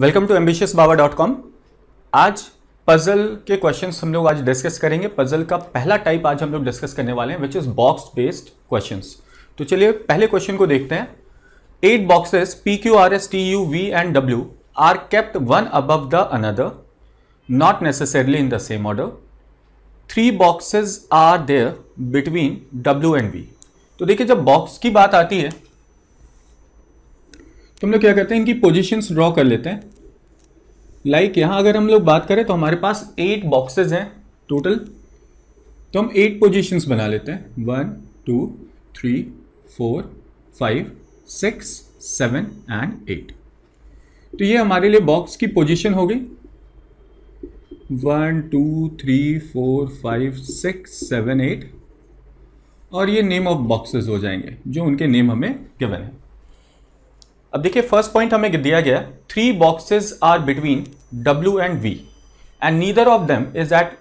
welcome to Ambitious Baba dot com आज puzzle के question हम लोग आज डिस्कस करेंगे पजल का पहला टाइप आज हम लोग डिस्कस करने वाले हैं which is box based question तो चलिए पहले क्वेश्चन को देखते हैं eight boxes P Q R S T U V and W are kept one above the another not necessarily in the same order three boxes are there between W and V तो देखिए जब box की बात आती है तो हम लोग क्या करते हैं इनकी पोजिशंस ड्रॉ कर लेते हैं लाइक like यहाँ अगर हम लोग बात करें तो हमारे पास एट बॉक्सेज हैं टोटल तो हम एट पोजिशंस बना लेते हैं one two three four five six seven and eight तो ये हमारे लिए बॉक्स की पोजिशन हो गई one two three four five six seven eight और ये नेम ऑफ बॉक्सेस हो जाएंगे जो उनके नेम हमें गिवन है अब देखिए फर्स्ट पॉइंट हमें दिया गया three boxes are between W and V and neither of them is at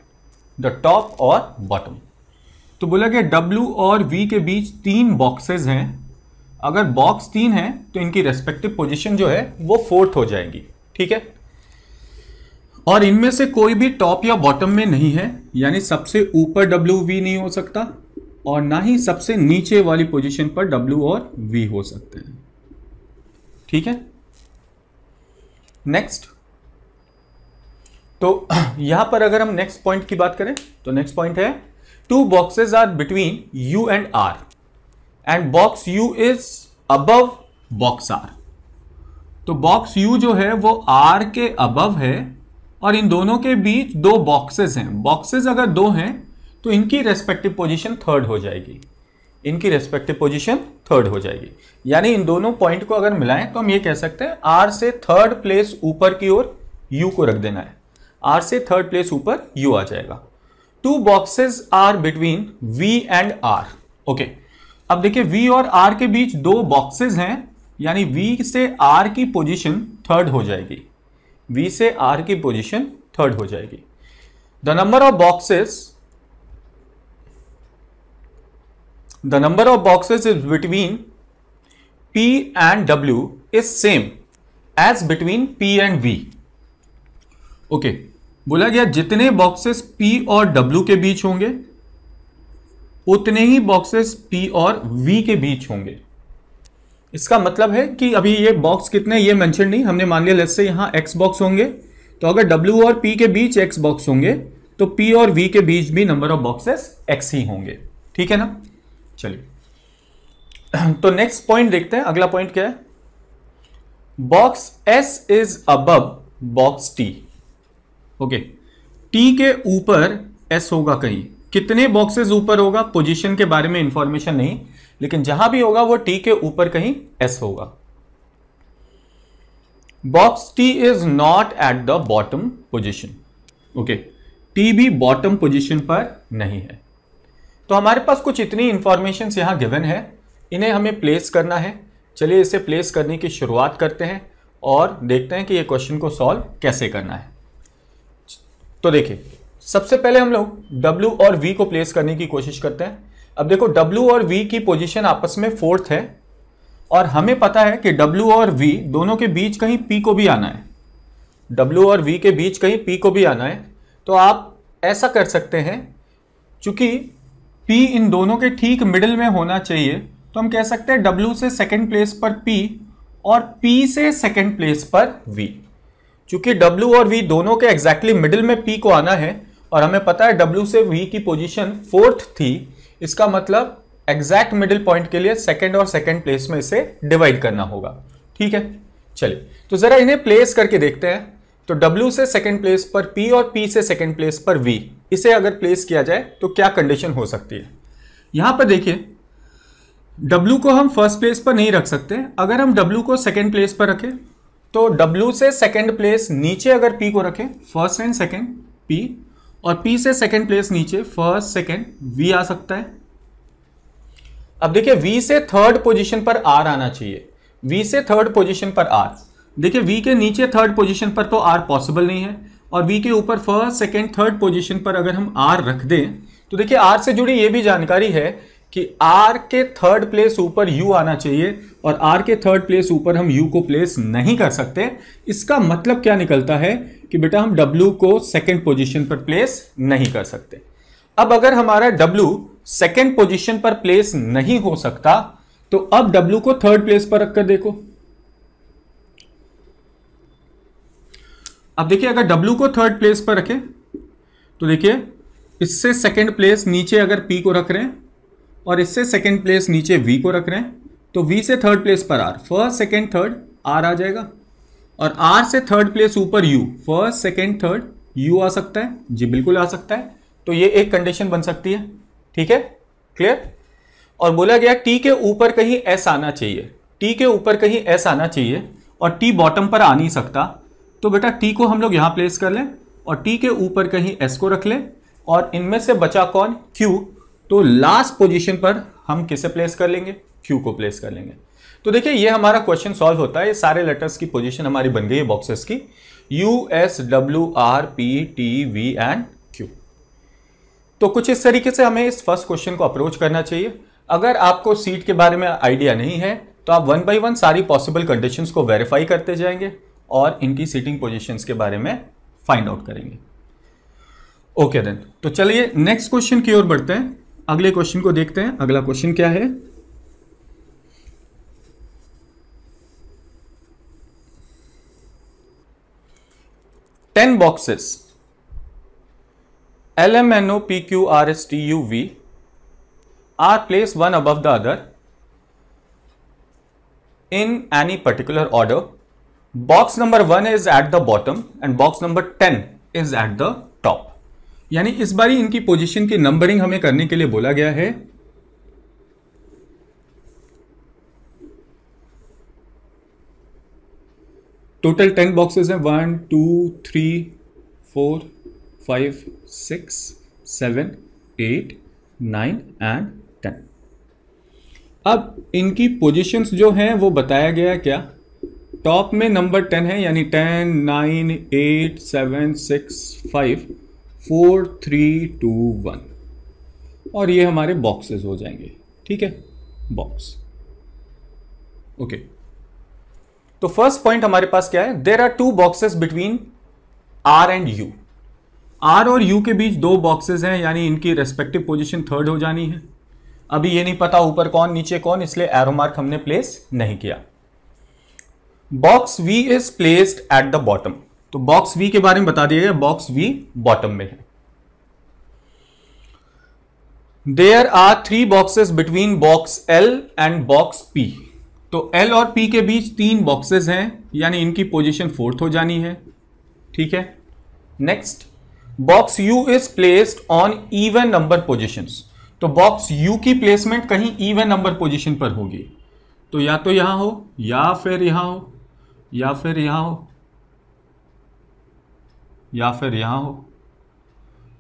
the top और बॉटम तो बोला गया डब्ल्यू और वी के बीच तीन बॉक्सेस हैं अगर बॉक्स तीन है तो इनकी रेस्पेक्टिव पोजिशन जो है वो फोर्थ हो जाएगी ठीक है और इनमें से कोई भी टॉप या बॉटम में नहीं है यानी सबसे ऊपर डब्ल्यू वी नहीं हो सकता और ना ही सबसे नीचे वाली पोजीशन पर डब्ल्यू और वी हो सकते हैं ठीक है नेक्स्ट तो यहां पर अगर हम नेक्स्ट पॉइंट की बात करें तो नेक्स्ट पॉइंट है two boxes are between U and R and box U is above box R तो बॉक्स यू जो है वो आर के अबव है और इन दोनों के बीच दो बॉक्सेस हैं बॉक्सेस अगर दो हैं तो इनकी रेस्पेक्टिव पोजीशन थर्ड हो जाएगी इनकी रेस्पेक्टिव पोजीशन थर्ड हो जाएगी यानी इन दोनों पॉइंट को अगर मिलाएं तो हम ये कह सकते हैं आर से थर्ड प्लेस ऊपर की ओर यू को रख देना है आर से थर्ड प्लेस ऊपर यू आ जाएगा two boxes are between V and R okay अब देखिए वी और आर के बीच दो बॉक्सेस हैं यानी वी से आर की पोजिशन थर्ड हो जाएगी वी से आर की पोजिशन थर्ड हो जाएगी the number of boxes the number of boxes is between P and W is same as between P and V okay बोला गया जितने बॉक्सेस पी और डब्ल्यू के बीच होंगे उतने ही बॉक्सेस पी और वी के बीच होंगे इसका मतलब है कि अभी ये बॉक्स कितने ये मेंशन नहीं हमने मान लिया लेट्स से यहां एक्स बॉक्स होंगे तो अगर डब्ल्यू और पी के बीच एक्स बॉक्स होंगे तो पी और वी के बीच भी नंबर ऑफ बॉक्सेस एक्स ही होंगे ठीक है ना चलिए तो नेक्स्ट पॉइंट देखते हैं अगला पॉइंट क्या है box S is above box T okay T के ऊपर एस होगा कहीं कितने बॉक्सेस ऊपर होगा पोजीशन के बारे में इंफॉर्मेशन नहीं लेकिन जहां भी होगा वो टी के ऊपर कहीं एस होगा box T is not at the bottom position okay T भी बॉटम पोजीशन पर नहीं है तो हमारे पास कुछ इतनी इन्फॉर्मेशन यहाँ गिवन है इन्हें हमें प्लेस करना है चलिए इसे प्लेस करने की शुरुआत करते हैं और देखते हैं कि ये क्वेश्चन को सॉल्व कैसे करना है तो देखिए सबसे पहले हम लोग W और V को प्लेस करने की कोशिश करते हैं अब देखो W और V की पोजीशन आपस में फोर्थ है और हमें पता है कि W और V दोनों के बीच कहीं P को भी आना है W और V के बीच कहीं P को भी आना है तो आप ऐसा कर सकते हैं चूंकि P इन दोनों के ठीक मिडिल में होना चाहिए तो हम कह सकते हैं W से सेकेंड प्लेस पर P और P से सेकेंड प्लेस पर V चूंकि W और V दोनों के एग्जैक्टली मिडिल में P को आना है और हमें पता है W से V की पोजीशन फोर्थ थी इसका मतलब एग्जैक्ट मिडिल पॉइंट के लिए सेकेंड और सेकेंड प्लेस में इसे डिवाइड करना होगा ठीक है चलिए तो जरा इन्हें प्लेस करके देखते हैं तो W से सेकेंड प्लेस पर P और P से सेकेंड प्लेस पर V इसे अगर प्लेस किया जाए तो क्या कंडीशन हो सकती है यहां पर देखिए W को हम फर्स्ट प्लेस पर नहीं रख सकते अगर हम W को सेकेंड प्लेस पर रखें तो W से सेकेंड प्लेस नीचे अगर P को रखें फर्स्ट एंड सेकेंड P और P से सेकेंड प्लेस नीचे फर्स्ट सेकेंड V आ सकता है अब देखिए V से थर्ड पोजीशन पर R आना चाहिए V से थर्ड पोजीशन पर R देखिए V के नीचे थर्ड पोजीशन पर तो R पॉसिबल नहीं है और वी के ऊपर फर्स्ट सेकेंड थर्ड पोजिशन पर अगर हम आर रख दें तो देखिए आर से जुड़ी ये भी जानकारी है कि आर के थर्ड प्लेस ऊपर यू आना चाहिए और आर के थर्ड प्लेस ऊपर हम यू को प्लेस नहीं कर सकते इसका मतलब क्या निकलता है कि बेटा हम डब्ल्यू को सेकेंड पोजिशन पर प्लेस नहीं कर सकते अब अगर हमारा डब्ल्यू सेकेंड पोजिशन पर प्लेस नहीं हो सकता तो अब डब्ल्यू को थर्ड प्लेस पर रखकर देखो अब देखिए अगर W को थर्ड प्लेस पर रखें तो देखिए इससे सेकेंड प्लेस नीचे अगर पी को रख रहे हैं और इससे सेकेंड प्लेस नीचे वी को रख रहे हैं तो वी से थर्ड प्लेस पर R first second third R आ जाएगा और आर से थर्ड प्लेस ऊपर U first second third U आ सकता है जी बिल्कुल आ सकता है तो ये एक कंडीशन बन सकती है ठीक है क्लियर और बोला गया टी के ऊपर कहीं एस आना चाहिए टी के ऊपर कहीं एस आना चाहिए और टी बॉटम पर आ नहीं सकता तो बेटा टी को हम लोग यहाँ प्लेस कर लें और टी के ऊपर कहीं एस को रख लें और इनमें से बचा कौन क्यू तो लास्ट पोजीशन पर हम किसे प्लेस कर लेंगे क्यू को प्लेस कर लेंगे तो देखिए ये हमारा क्वेश्चन सॉल्व होता है ये सारे लेटर्स की पोजीशन हमारी बन गई है बॉक्सेस की U S W R P T V and Q तो कुछ इस तरीके से हमें इस फर्स्ट क्वेश्चन को अप्रोच करना चाहिए अगर आपको सीट के बारे में आइडिया नहीं है तो आप वन बाई वन सारी पॉसिबल कंडीशंस को वेरीफाई करते जाएंगे और इनकी सीटिंग पोजिशन के बारे में फाइंड आउट करेंगे ओके okay देन तो चलिए नेक्स्ट क्वेश्चन की ओर बढ़ते हैं अगले क्वेश्चन को देखते हैं अगला क्वेश्चन क्या है ten boxes L M N O P Q R S T U V are placed one above the other in any particular order box number one is at the bottom and box number ten is at the top यानी इस बारी इनकी position की numbering हमें करने के लिए बोला गया है टोटल टेन बॉक्सेस हैं one two three four five six seven eight nine and ten अब इनकी पोजीशंस जो हैं वो बताया गया क्या टॉप में नंबर टेन है यानी ten nine eight seven six five four three two one और ये हमारे बॉक्सेस हो जाएंगे ठीक है बॉक्स ओके तो फर्स्ट पॉइंट हमारे पास क्या है there are two boxes between R and U R और यू के बीच दो बॉक्सेस हैं यानी इनकी रेस्पेक्टिव पोजिशन थर्ड हो जानी है अभी ये नहीं पता ऊपर कौन नीचे कौन इसलिए एरोमार्क हमने प्लेस नहीं किया box V is placed at the bottom तो बॉक्स वी के बारे में बता दिया गया बॉक्स वी बॉटम में है there are three boxes between box L and box P तो एल और पी के बीच तीन बॉक्सेस हैं यानी इनकी पोजीशन फोर्थ हो जानी है ठीक है next box U is placed on even number position तो बॉक्स यू की प्लेसमेंट कहीं इवन नंबर पोजिशन पर होगी तो या तो यहां हो या फिर यहां हो या फिर यहां हो या फिर यहां हो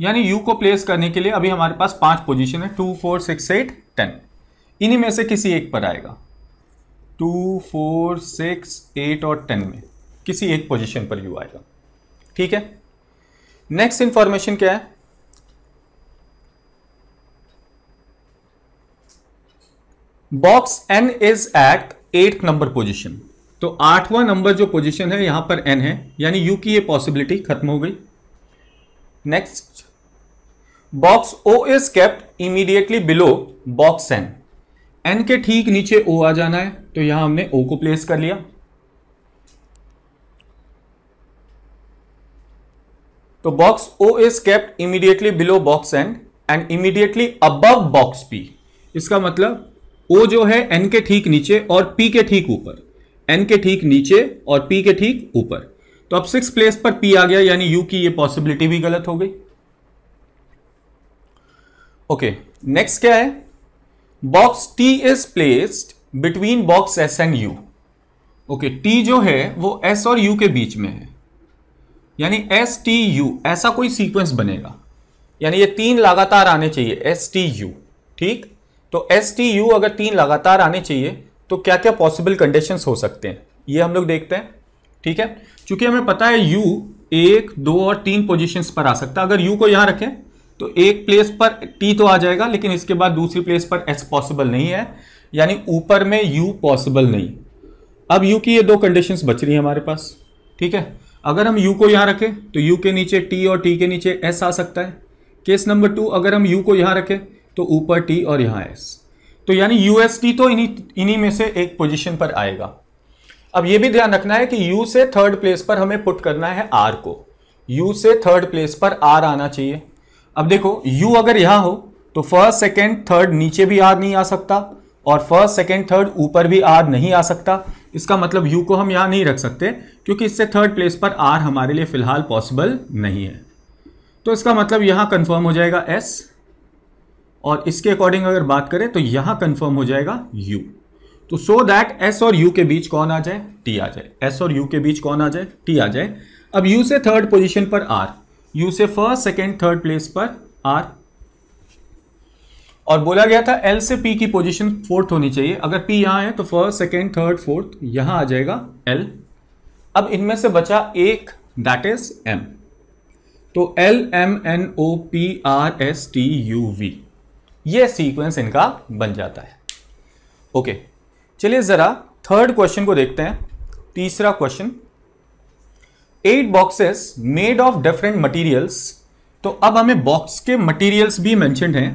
यानी यू को प्लेस करने के लिए अभी हमारे पास पांच पोजीशन है two four six eight ten इन्हीं में से किसी एक पर आएगा टू फोर सिक्स एट और टेन में किसी एक पोजीशन पर यू आएगा ठीक है नेक्स्ट इंफॉर्मेशन क्या है box N is at eight number position तो आठवां नंबर जो पोजीशन है यहां पर एन है यानी यू की ये पॉसिबिलिटी खत्म हो गई next box O is kept immediately below box N N के ठीक नीचे ओ आ जाना है तो यहां हमने ओ को प्लेस कर लिया तो box O is kept immediately below box N and immediately above box P इसका मतलब ओ जो है एन के ठीक नीचे और पी के ठीक ऊपर एन के ठीक नीचे और पी के ठीक ऊपर तो अब सिक्स प्लेस पर पी आ गया यानी यू की ये पॉसिबिलिटी भी गलत हो गई ओके नेक्स्ट क्या है box T is placed between box S and U okay T जो है वो एस और यू के बीच में है यानी एस टी यू ऐसा कोई सीक्वेंस बनेगा यानी ये तीन लगातार आने चाहिए एस टी यू ठीक तो एस टी यू अगर तीन लगातार आने चाहिए तो क्या क्या पॉसिबल कंडीशंस हो सकते हैं ये हम लोग देखते हैं ठीक है क्योंकि हमें पता है यू एक दो और तीन पोजीशंस पर आ सकता है अगर यू को यहाँ रखें तो एक प्लेस पर टी तो आ जाएगा लेकिन इसके बाद दूसरी प्लेस पर एस पॉसिबल नहीं है यानी ऊपर में यू पॉसिबल नहीं अब यू की ये दो कंडीशन बच रही हैं हमारे पास ठीक है अगर हम यू को यहाँ रखें तो यू के नीचे टी और टी के नीचे एस आ सकता है केस नंबर टू अगर हम यू को यहाँ रखें तो ऊपर टी और यहाँ एस तो यानी यूएसटी तो इन्हीं इन्हीं में से एक पोजीशन पर आएगा अब यह भी ध्यान रखना है कि यू से थर्ड प्लेस पर हमें पुट करना है आर को यू से थर्ड प्लेस पर आर आना चाहिए अब देखो यू अगर यहां हो तो फर्स्ट सेकेंड थर्ड नीचे भी आर नहीं आ सकता और फर्स्ट सेकेंड थर्ड ऊपर भी आर नहीं आ सकता इसका मतलब यू को हम यहाँ नहीं रख सकते क्योंकि इससे थर्ड प्लेस पर आर हमारे लिए फ़िलहाल पॉसिबल नहीं है तो इसका मतलब यहाँ कन्फर्म हो जाएगा एस और इसके अकॉर्डिंग अगर बात करें तो यहां कंफर्म हो जाएगा यू तो सो दैट एस और यू के बीच कौन आ जाए टी आ जाए एस और यू के बीच कौन आ जाए टी आ जाए अब यू से थर्ड पोजीशन पर आर यू से फर्स्ट सेकेंड थर्ड प्लेस पर आर और बोला गया था एल से पी की पोजीशन फोर्थ होनी चाहिए अगर पी यहां है तो फर्स्ट सेकेंड थर्ड फोर्थ यहां आ जाएगा एल अब इनमें से बचा एक दैट इज एम तो L M N O P R S T U V ये सीक्वेंस इनका बन जाता है ओके चलिए ज़रा थर्ड क्वेश्चन को देखते हैं तीसरा question eight boxes made of different materials तो अब हमें बॉक्स के मटेरियल्स भी मैंशन हैं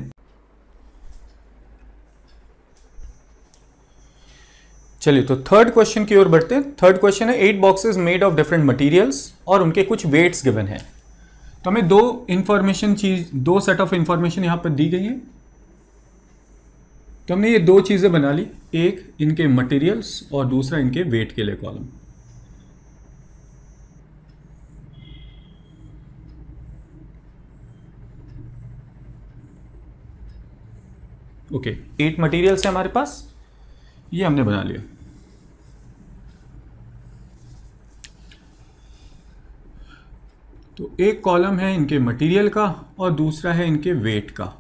चलिए तो थर्ड क्वेश्चन की ओर बढ़ते हैं थर्ड क्वेश्चन है eight boxes made of different materials और उनके कुछ वेट्स गिवन हैं तो हमें दो इंफॉर्मेशन चीज दो सेट ऑफ इंफॉर्मेशन यहां पर दी गई है तो हमने ये दो चीज़ें बना ली एक इनके मटेरियल्स और दूसरा इनके वेट के लिए कॉलम ओके एट मटेरियल्स है हमारे पास ये हमने बना लिया तो एक कॉलम है इनके मटेरियल का और दूसरा है इनके वेट का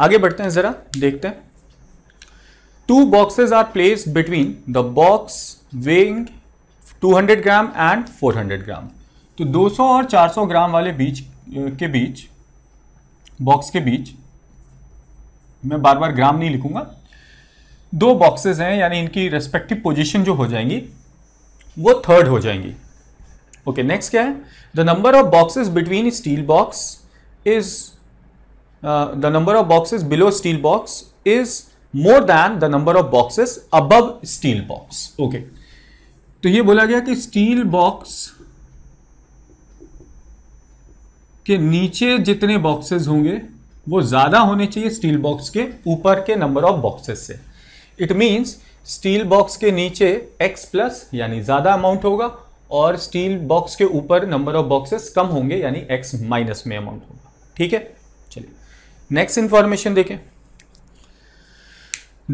आगे बढ़ते हैं जरा देखते हैं two boxes are place between the box weighing 200 gram and 400 gram तो 200 और 400 ग्राम वाले बीच के बीच बॉक्स के बीच मैं बार बार ग्राम नहीं लिखूंगा दो बॉक्सेस हैं यानी इनकी रेस्पेक्टिव पोजीशन जो हो जाएंगी वो थर्ड हो जाएंगी ओके okay, नेक्स्ट क्या है the number of boxes between steel box is the uh, the number of boxes below steel box is more than the number of boxes above steel box okay तो ये बोला गया कि steel box के नीचे जितने बॉक्सेस होंगे वो ज्यादा होने चाहिए स्टील बॉक्स के ऊपर के नंबर ऑफ बॉक्सेस से इट मींस स्टील बॉक्स के नीचे x प्लस यानी ज्यादा अमाउंट होगा और स्टील बॉक्स के ऊपर नंबर ऑफ बॉक्सेस कम होंगे यानी x माइनस में अमाउंट होगा ठीक है नेक्स्ट इंफॉर्मेशन देखें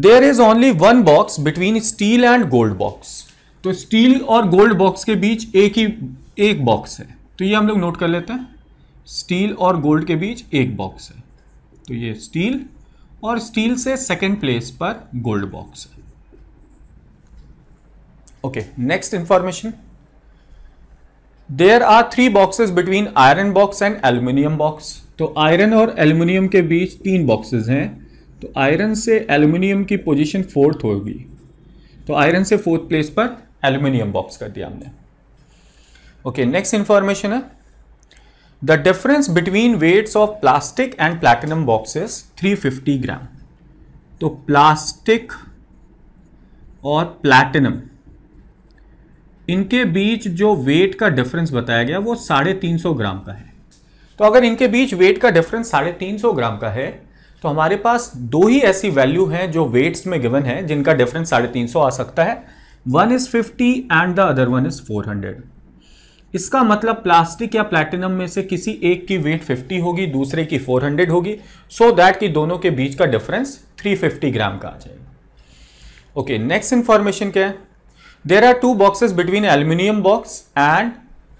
there is only one box between steel and gold box तो स्टील और गोल्ड बॉक्स के बीच एक ही एक बॉक्स है तो ये हम लोग नोट कर लेते हैं स्टील और गोल्ड के बीच एक बॉक्स है तो ये स्टील और स्टील से सेकेंड प्लेस पर गोल्ड बॉक्स है okay next information there are three boxes between iron box and aluminium box तो आयरन और एल्युमिनियम के बीच तीन बॉक्सेस हैं तो आयरन से एल्युमिनियम की पोजीशन फोर्थ होगी तो आयरन से फोर्थ प्लेस पर एल्युमिनियम बॉक्स कर दिया हमने ओके नेक्स्ट इंफॉर्मेशन है the difference between weights of plastic and platinum boxes 350 gram तो प्लास्टिक और प्लैटिनम इनके बीच जो वेट का डिफरेंस बताया गया वो साढ़े तीन सौ ग्राम का है तो अगर इनके बीच वेट का डिफरेंस साढ़े तीन सौ ग्राम का है तो हमारे पास दो ही ऐसी वैल्यू हैं जो वेट्स में गिवन है जिनका डिफरेंस साढ़े तीन सौ आ सकता है one is fifty and the other one is four hundred इसका मतलब प्लास्टिक या प्लैटिनम में से किसी एक की वेट 50 होगी दूसरे की 400 होगी सो so दैट कि दोनों के बीच का डिफरेंस 350 ग्राम का आ जाएगा ओके नेक्स्ट इन्फॉर्मेशन क्या है there are two boxes between aluminium box and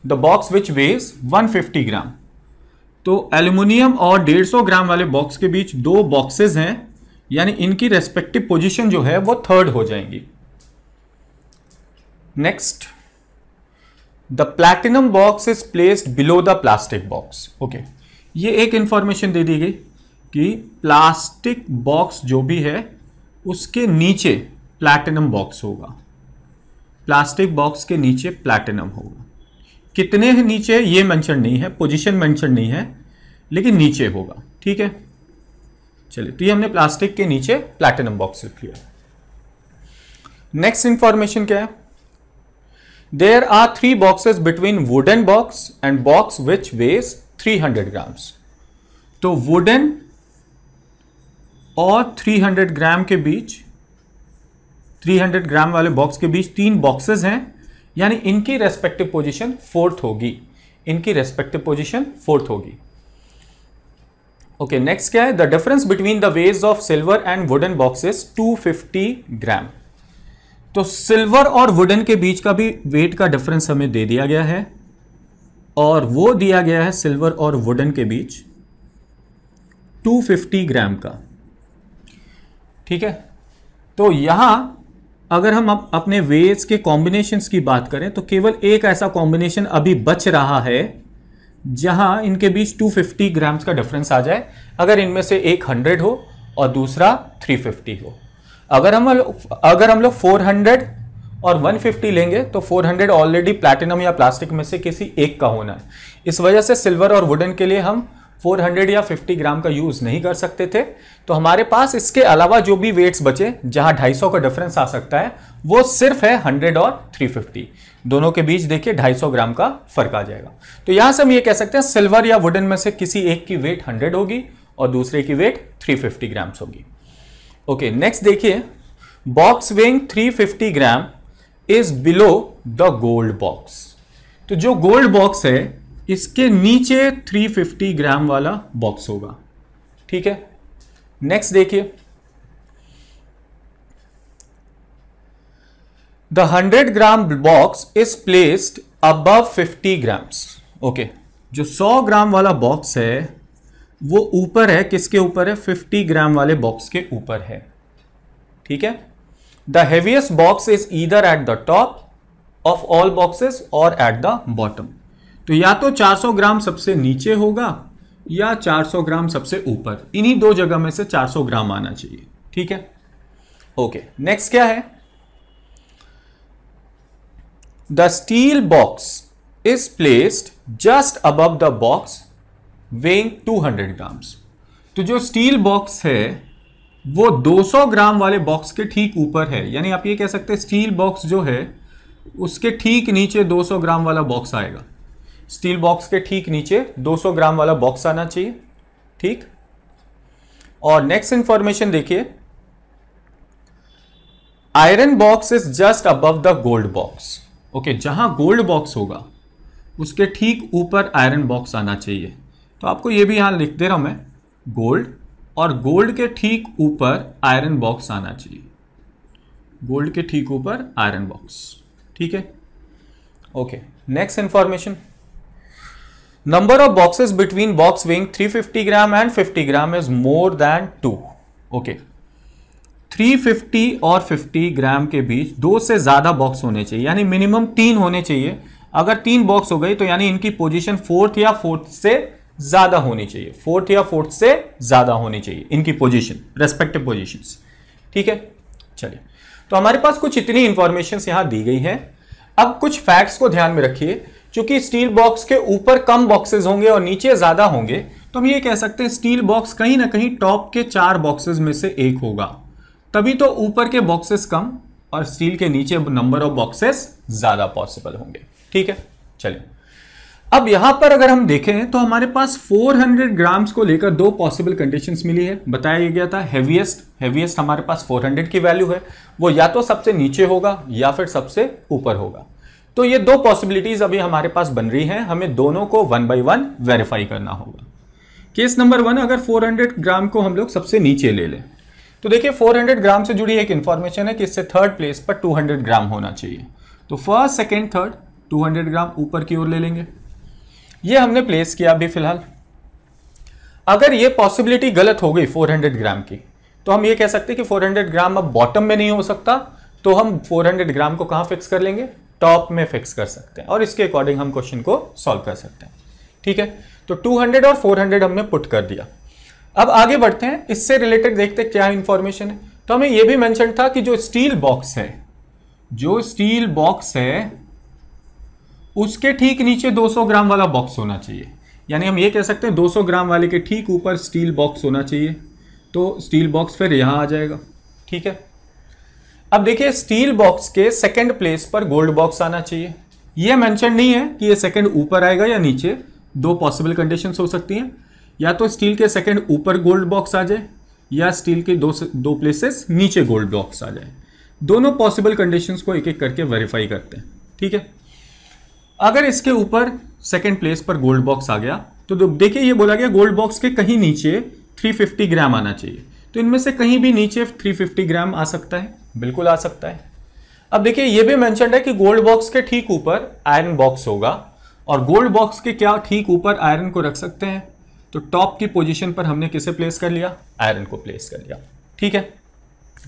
the box which weighs 150 gram तो एल्यूमिनियम और 150 ग्राम वाले बॉक्स के बीच दो बॉक्सेस हैं यानी इनकी रेस्पेक्टिव पोजीशन जो है वो थर्ड हो जाएंगी next the platinum box is placed below the plastic box okay ये एक इंफॉर्मेशन दे दी गई कि प्लास्टिक बॉक्स जो भी है उसके नीचे प्लैटिनम बॉक्स होगा प्लास्टिक बॉक्स के नीचे प्लैटिनम होगा कितने नीचे ये मेंशन नहीं है पोजीशन मेंशन नहीं है लेकिन नीचे होगा ठीक है चलिए तो ये हमने प्लास्टिक के नीचे प्लैटिनम बॉक्स लिख लिया नेक्स्ट इंफॉर्मेशन क्या है there are three boxes between wooden box and box which weighs 300 grams तो वुडन और 300 ग्राम के बीच 300 ग्राम वाले बॉक्स के बीच तीन बॉक्सेस हैं यानी इनकी रेस्पेक्टिव पोजीशन फोर्थ होगी इनकी रेस्पेक्टिव पोजीशन फोर्थ होगी ओके okay, नेक्स्ट क्या है the difference between the weights of silver and wooden boxes 250 gram तो सिल्वर और वुडन के बीच का भी वेट का डिफरेंस हमें दे दिया गया है और वो दिया गया है सिल्वर और वुडन के बीच 250 ग्राम का ठीक है तो यहां अगर हम अपने वेव्स के कॉम्बिनेशंस की बात करें तो केवल एक ऐसा कॉम्बिनेशन अभी बच रहा है जहां इनके बीच 250 ग्राम्स का डिफरेंस आ जाए अगर इनमें से एक 100 हो और दूसरा 350 हो अगर हम अगर हम लोग 400 और 150 लेंगे तो 400 ऑलरेडी प्लैटिनम या प्लास्टिक में से किसी एक का होना है इस वजह से सिल्वर और वुडन के लिए हम 400 या 50 ग्राम का यूज़ नहीं कर सकते थे तो हमारे पास इसके अलावा जो भी वेट्स बचे जहां 250 का डिफरेंस आ सकता है वो सिर्फ है 100 और 350 दोनों के बीच देखिए 250 ग्राम का फर्क आ जाएगा तो यहां से हम ये कह सकते हैं सिल्वर या वुडन में से किसी एक की वेट हंड्रेड होगी और दूसरे की वेट 350 ग्राम्स होगी ओके नेक्स्ट देखिए box weighing three gram is below the gold box तो जो गोल्ड बॉक्स है इसके नीचे 350 ग्राम वाला बॉक्स होगा ठीक है नेक्स्ट देखिए the hundred gram box is placed above 50 grams okay जो 100 ग्राम वाला बॉक्स है वो ऊपर है किसके ऊपर है 50 ग्राम वाले बॉक्स के ऊपर है ठीक है the heaviest box is either at the top of all boxes or at the bottom तो या तो 400 ग्राम सबसे नीचे होगा या 400 ग्राम सबसे ऊपर इन्हीं दो जगह में से 400 ग्राम आना चाहिए ठीक है ओके नेक्स्ट क्या है the steel box is placed just above the box weighing 200 grams तो जो स्टील बॉक्स है वो 200 ग्राम वाले बॉक्स के ठीक ऊपर है यानी आप ये कह सकते हैं स्टील बॉक्स जो है उसके ठीक नीचे 200 ग्राम वाला बॉक्स आएगा स्टील बॉक्स के ठीक नीचे 200 ग्राम वाला बॉक्स आना चाहिए ठीक और नेक्स्ट इंफॉर्मेशन देखिए iron box is just above the gold box okay जहां गोल्ड बॉक्स होगा उसके ठीक ऊपर आयरन बॉक्स आना चाहिए तो आपको ये भी यहां लिख दे रहा हूं मैं गोल्ड और गोल्ड के ठीक ऊपर आयरन बॉक्स आना चाहिए गोल्ड के ठीक ऊपर आयरन बॉक्स ठीक है okay next information number of boxes between box weighing 350 gram and 50 gram is more than two okay 350 और 50 ग्राम के बीच दो से ज़्यादा बॉक्स होने चाहिए यानी मिनिमम तीन होने चाहिए अगर तीन बॉक्स हो गई तो यानी इनकी पोजीशन फोर्थ या फोर्थ से ज़्यादा होनी चाहिए फोर्थ या फोर्थ से ज़्यादा होनी चाहिए इनकी पोजीशन रेस्पेक्टिव पोजिशन ठीक है चलिए तो हमारे पास कुछ इतनी इंफॉर्मेशन यहां दी गई है अब कुछ फैक्ट्स को ध्यान में रखिए चूंकि स्टील बॉक्स के ऊपर कम बॉक्सेस होंगे और नीचे ज़्यादा होंगे तो हम ये कह सकते हैं स्टील बॉक्स कहीं ना कहीं टॉप के चार बॉक्सेस में से एक होगा तभी तो ऊपर के बॉक्सेस कम और स्टील के नीचे नंबर ऑफ बॉक्सेस ज़्यादा पॉसिबल होंगे ठीक है चलिए अब यहां पर अगर हम देखें तो हमारे पास 400 ग्राम्स को लेकर दो पॉसिबल कंडीशंस मिली है बताया गया था हेवीएस्ट हेवीएस्ट हमारे पास 400 की वैल्यू है वो या तो सबसे नीचे होगा या फिर सबसे ऊपर होगा तो ये दो पॉसिबिलिटीज अभी हमारे पास बन रही हैं हमें दोनों को वन बाई वन वेरीफाई करना होगा केस नंबर वन अगर 400 ग्राम को हम लोग सबसे नीचे ले लें तो देखिए 400 ग्राम से जुड़ी एक इंफॉर्मेशन है कि इससे थर्ड प्लेस पर 200 ग्राम होना चाहिए तो फर्स्ट सेकेंड थर्ड 200 ग्राम ऊपर की ओर ले लेंगे ये हमने प्लेस किया अभी फिलहाल अगर ये पॉसिबिलिटी गलत हो गई फोर ग्राम की तो हम ये कह सकते हैं कि फोर ग्राम अब बॉटम में नहीं हो सकता तो हम 400 ग्राम को कहाँ फिक्स कर लेंगे टॉप में फिक्स कर सकते हैं और इसके अकॉर्डिंग हम क्वेश्चन को सॉल्व कर सकते हैं ठीक है तो 200 और 400 हमने पुट कर दिया अब आगे बढ़ते हैं इससे रिलेटेड देखते क्या इंफॉर्मेशन है तो हमें यह भी मैंशन था कि जो स्टील बॉक्स है जो स्टील बॉक्स है उसके ठीक नीचे 200 ग्राम वाला बॉक्स होना चाहिए यानी हम ये कह सकते हैं 200 ग्राम वाले के ठीक ऊपर स्टील बॉक्स होना चाहिए तो स्टील बॉक्स फिर यहाँ आ जाएगा ठीक है अब देखिए स्टील बॉक्स के सेकंड प्लेस पर गोल्ड बॉक्स आना चाहिए यह मेंशन नहीं है कि ये सेकंड ऊपर आएगा या नीचे दो पॉसिबल कंडीशंस हो सकती हैं या तो स्टील के सेकंड ऊपर गोल्ड बॉक्स आ जाए या स्टील के दो दो प्लेसेस नीचे गोल्ड बॉक्स आ जाए दोनों पॉसिबल कंडीशंस को एक एक करके वेरीफाई करते हैं ठीक है अगर इसके ऊपर सेकेंड प्लेस पर गोल्ड बॉक्स आ गया तो देखिए ये बोला गया गोल्ड बॉक्स के कहीं नीचे 350 ग्राम आना चाहिए तो इनमें से कहीं भी नीचे 350 ग्राम आ सकता है बिल्कुल आ सकता है अब देखिए ये भी मैंशनड है कि गोल्ड बॉक्स के ठीक ऊपर आयरन बॉक्स होगा और गोल्ड बॉक्स के क्या ठीक ऊपर आयरन को रख सकते हैं तो टॉप की पोजीशन पर हमने किसे प्लेस कर लिया आयरन को प्लेस कर लिया ठीक है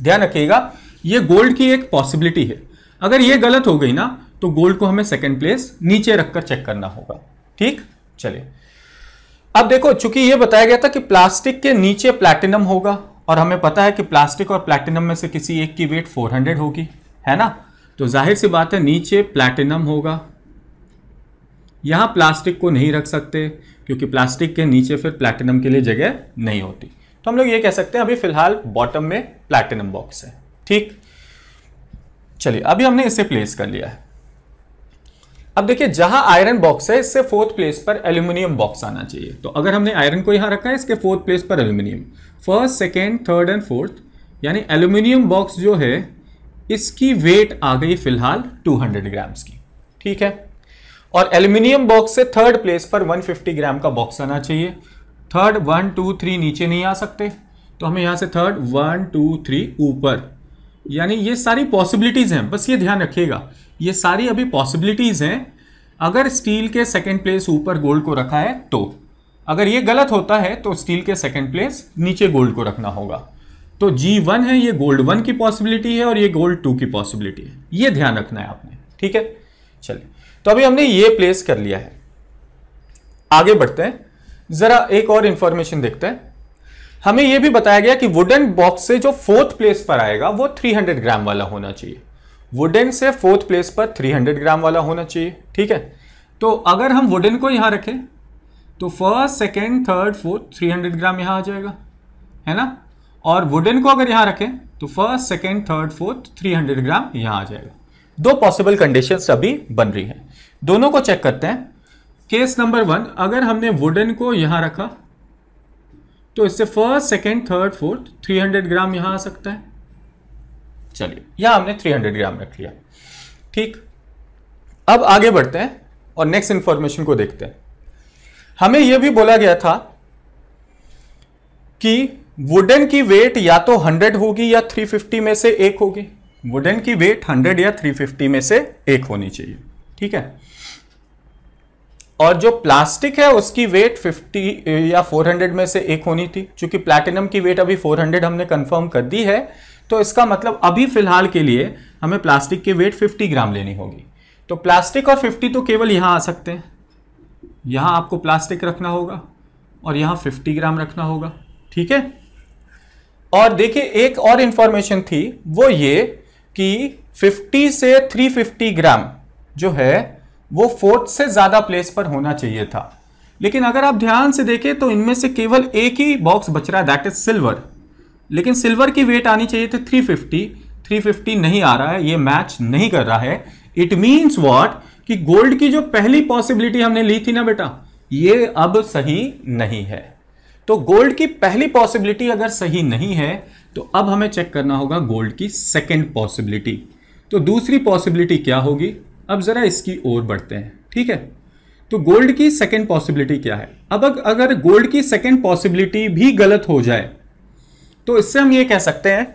ध्यान रखिएगा ये गोल्ड की एक पॉसिबिलिटी है अगर ये गलत हो गई ना तो गोल्ड को हमें सेकेंड प्लेस नीचे रखकर चेक करना होगा ठीक चलिए अब देखो चूंकि ये बताया गया था कि प्लास्टिक के नीचे प्लैटिनम होगा और हमें पता है कि प्लास्टिक और प्लैटिनम में से किसी एक की वेट 400 होगी है ना तो जाहिर सी बात है नीचे प्लैटिनम होगा यहाँ प्लास्टिक को नहीं रख सकते क्योंकि प्लास्टिक के नीचे फिर प्लैटिनम के लिए जगह नहीं होती तो हम लोग ये कह सकते हैं अभी फिलहाल बॉटम में प्लैटिनम बॉक्स है ठीक चलिए अभी हमने इसे प्लेस कर लिया है अब देखिए जहां आयरन बॉक्स है इससे फोर्थ प्लेस पर एल्यूमिनियम बॉक्स आना चाहिए तो अगर हमने आयरन को यहां रखा है इसके फोर्थ प्लेस पर aluminium first second third and fourth यानी एल्यूमिनियम बॉक्स जो है इसकी वेट आ गई फिलहाल 200 ग्राम्स की ठीक है और एल्यूमिनियम बॉक्स से थर्ड प्लेस पर 150 ग्राम का बॉक्स आना चाहिए थर्ड वन टू थ्री नीचे नहीं आ सकते तो हमें यहाँ से थर्ड वन टू थ्री ऊपर यानी ये सारी पॉसिबिलिटीज़ हैं बस ये ध्यान रखिएगा ये सारी अभी पॉसिबिलिटीज़ हैं अगर स्टील के सेकेंड प्लेस ऊपर गोल्ड को रखा है तो अगर ये गलत होता है तो स्टील के सेकेंड प्लेस नीचे गोल्ड को रखना होगा तो जी वन है ये गोल्ड वन की पॉसिबिलिटी है और ये गोल्ड टू की पॉसिबिलिटी है ये ध्यान रखना है आपने ठीक है चलिए तो अभी हमने ये प्लेस कर लिया है आगे बढ़ते हैं जरा एक और इंफॉर्मेशन देखते हैं हमें यह भी बताया गया कि वुडन बॉक्स से जो फोर्थ प्लेस पर आएगा वो 300 ग्राम वाला होना चाहिए वुडन से फोर्थ प्लेस पर 300 ग्राम वाला होना चाहिए ठीक है तो अगर हम वुडन को यहां रखें तो first second third fourth three hundred gram यहाँ आ जाएगा है ना और वुडन को अगर यहाँ रखें तो first second third fourth three hundred gram यहाँ आ जाएगा दो पॉसिबल कंडीशन अभी बन रही है दोनों को चेक करते हैं केस नंबर वन अगर हमने वुडन को यहाँ रखा तो इससे first second third fourth three hundred gram यहाँ आ सकता है चलिए यहाँ हमने थ्री हंड्रेड ग्राम रख लिया ठीक अब आगे बढ़ते हैं और नेक्स्ट इन्फॉर्मेशन को देखते हैं हमें यह भी बोला गया था कि वुडन की वेट या तो 100 होगी या 350 में से एक होगी वुडन की वेट 100 या 350 में से एक होनी चाहिए ठीक है और जो प्लास्टिक है उसकी वेट 50 या 400 में से एक होनी थी क्योंकि प्लैटिनम की वेट अभी 400 हमने कंफर्म कर दी है तो इसका मतलब अभी फिलहाल के लिए हमें प्लास्टिक की वेट 50 ग्राम लेनी होगी तो प्लास्टिक और 50 तो केवल यहां आ सकते हैं यहाँ आपको प्लास्टिक रखना होगा और यहाँ 50 ग्राम रखना होगा ठीक है और देखिए एक और इन्फॉर्मेशन थी वो ये कि 50 से 350 ग्राम जो है वो फोर्थ से ज़्यादा प्लेस पर होना चाहिए था लेकिन अगर आप ध्यान से देखें तो इनमें से केवल एक ही बॉक्स बच रहा है दैट इज सिल्वर लेकिन सिल्वर की वेट आनी चाहिए थी 350 350 नहीं आ रहा है ये मैच नहीं कर रहा है इट मीन्स वॉट कि गोल्ड की जो पहली पॉसिबिलिटी हमने ली थी ना बेटा ये अब सही नहीं है तो गोल्ड की पहली पॉसिबिलिटी अगर सही नहीं है तो अब हमें चेक करना होगा गोल्ड की सेकेंड पॉसिबिलिटी तो दूसरी पॉसिबिलिटी क्या होगी अब ज़रा इसकी ओर बढ़ते हैं ठीक है तो गोल्ड की सेकेंड पॉसिबिलिटी क्या है अब अगर गोल्ड की सेकेंड पॉसिबिलिटी भी गलत हो जाए तो इससे हम ये कह सकते हैं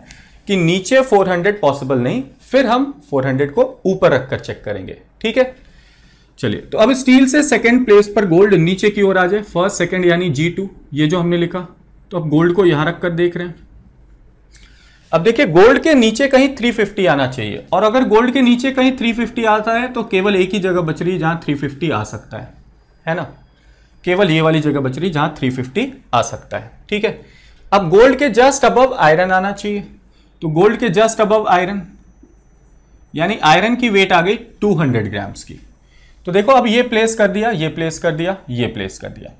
कि नीचे 400 पॉसिबल नहीं फिर हम 400 को ऊपर रखकर चेक करेंगे ठीक है चलिए तो अब स्टील से सेकंड प्लेस पर गोल्ड नीचे की ओर आ जाए फर्स्ट सेकंड यानी जी टू ये जो हमने लिखा तो अब गोल्ड को यहां रखकर देख रहे हैं अब देखिए गोल्ड के नीचे कहीं 350 आना चाहिए और अगर गोल्ड के नीचे कहीं 350 आता है तो केवल एक ही जगह बच रही है जहां 350 आ सकता है है ना केवल ये वाली जगह बच रही जहां 350 आ सकता है ठीक है अब गोल्ड के जस्ट अबव आयरन आना चाहिए तो गोल्ड के जस्ट अबव आयरन यानी आयरन की वेट आ गई 200 ग्राम्स की तो देखो अब ये प्लेस कर दिया ये प्लेस कर दिया ये प्लेस कर दिया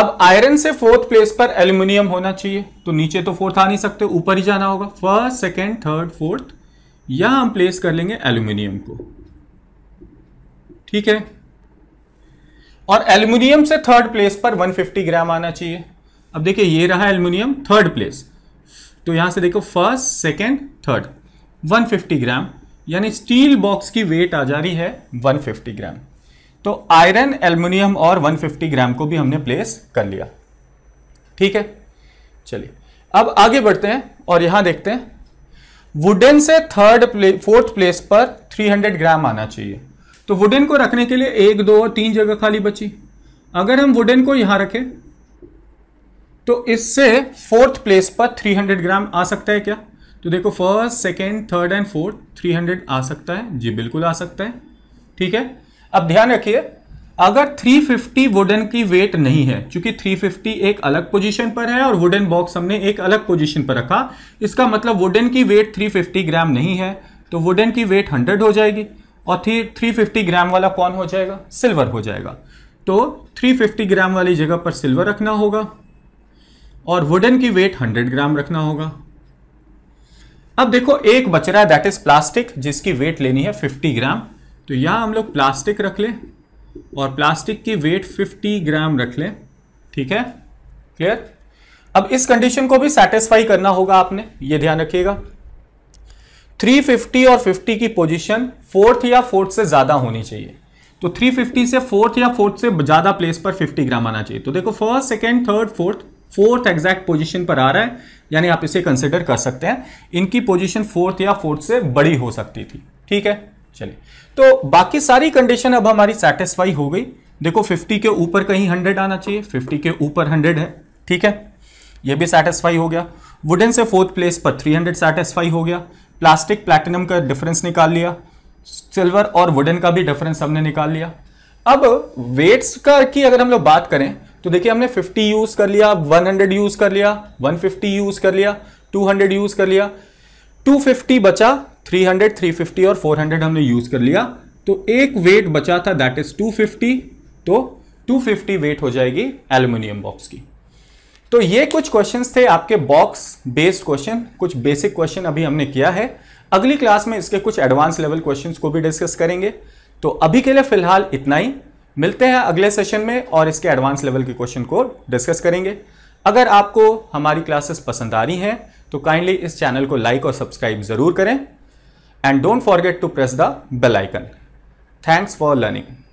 अब आयरन से फोर्थ प्लेस पर एल्यूमिनियम होना चाहिए तो नीचे तो फोर्थ आ नहीं सकते ऊपर ही जाना होगा फर्स्ट सेकेंड थर्ड फोर्थ यहां हम प्लेस कर लेंगे एल्यूमिनियम को ठीक है और एल्यूमिनियम से थर्ड प्लेस पर 150 ग्राम आना चाहिए अब देखिए ये रहा एल्यूमिनियम थर्ड प्लेस तो यहां से देखो फर्स्ट सेकेंड थर्ड 150 ग्राम यानी स्टील बॉक्स की वेट आ जा रही है 150 ग्राम तो आयरन एल्युमिनियम और 150 ग्राम को भी हमने प्लेस कर लिया ठीक है चलिए अब आगे बढ़ते हैं और यहां देखते हैं वुडन से थर्ड प्ले फोर्थ प्लेस पर 300 ग्राम आना चाहिए तो वुडन को रखने के लिए एक दो और तीन जगह खाली बची अगर हम वुडन को यहां रखें तो इससे फोर्थ प्लेस पर 300 ग्राम आ सकता है क्या तो देखो first second third and fourth three hundred आ सकता है जी बिल्कुल आ सकता है ठीक है अब ध्यान रखिए अगर 350 वुडन की वेट नहीं है क्योंकि 350 एक अलग पोजीशन पर है और वुडन बॉक्स हमने एक अलग पोजीशन पर रखा इसका मतलब वुडन की वेट 350 ग्राम नहीं है तो वुडन की वेट 100 हो जाएगी और थ्री 350 ग्राम वाला कौन हो जाएगा सिल्वर हो जाएगा तो 350 ग्राम वाली जगह पर सिल्वर रखना होगा और वुडन की वेट 100 ग्राम रखना होगा अब देखो एक बच रहा है दैट इज प्लास्टिक जिसकी वेट लेनी है 50 ग्राम तो यहाँ हम लोग प्लास्टिक रख लें और प्लास्टिक की वेट 50 ग्राम रख लें ठीक है क्लियर अब इस कंडीशन को भी सेटिस्फाई करना होगा आपने ये ध्यान रखिएगा 350 और 50 की पोजीशन फोर्थ या फोर्थ से ज़्यादा होनी चाहिए तो 350 से फोर्थ या फोर्थ से ज़्यादा प्लेस पर 50 ग्राम आना चाहिए तो देखो first second third fourth fourth exact position पर आ रहा है यानी आप इसे कंसिडर कर सकते हैं इनकी पोजिशन फोर्थ या फोर्थ से बड़ी हो सकती थी ठीक है चलिए तो बाकी सारी कंडीशन अब हमारी सेटिस्फाई हो गई देखो 50 के ऊपर कहीं 100 आना चाहिए 50 के ऊपर 100 है ठीक है ये भी सेटिस्फाई हो गया वुडन से फोर्थ प्लेस पर 300 सेटिस्फाई हो गया प्लास्टिक प्लैटिनम का डिफरेंस निकाल लिया सिल्वर और वुडन का भी डिफरेंस हमने निकाल लिया अब वेट्स का की अगर हम लोग बात करें तो देखिए हमने 50 यूज कर लिया 100 यूज कर लिया 150 यूज कर लिया 200 यूज कर लिया 250 बचा 300 350 और 400 हमने यूज कर लिया तो एक वेट बचा था दैट इज 250 तो 250 वेट हो जाएगी एल्यूमिनियम बॉक्स की तो ये कुछ क्वेश्चंस थे आपके बॉक्स बेस्ड क्वेश्चन कुछ बेसिक क्वेश्चन अभी हमने किया है अगली क्लास में इसके कुछ एडवांस लेवल क्वेश्चंस को भी डिस्कस करेंगे तो अभी के लिए फिलहाल इतना ही मिलते हैं अगले सेशन में और इसके एडवांस लेवल के क्वेश्चन को डिस्कस करेंगे अगर आपको हमारी क्लासेस पसंद आ रही हैं तो काइंडली इस चैनल को लाइक और सब्सक्राइब ज़रूर करें and don't forget to press the bell icon thanks for learning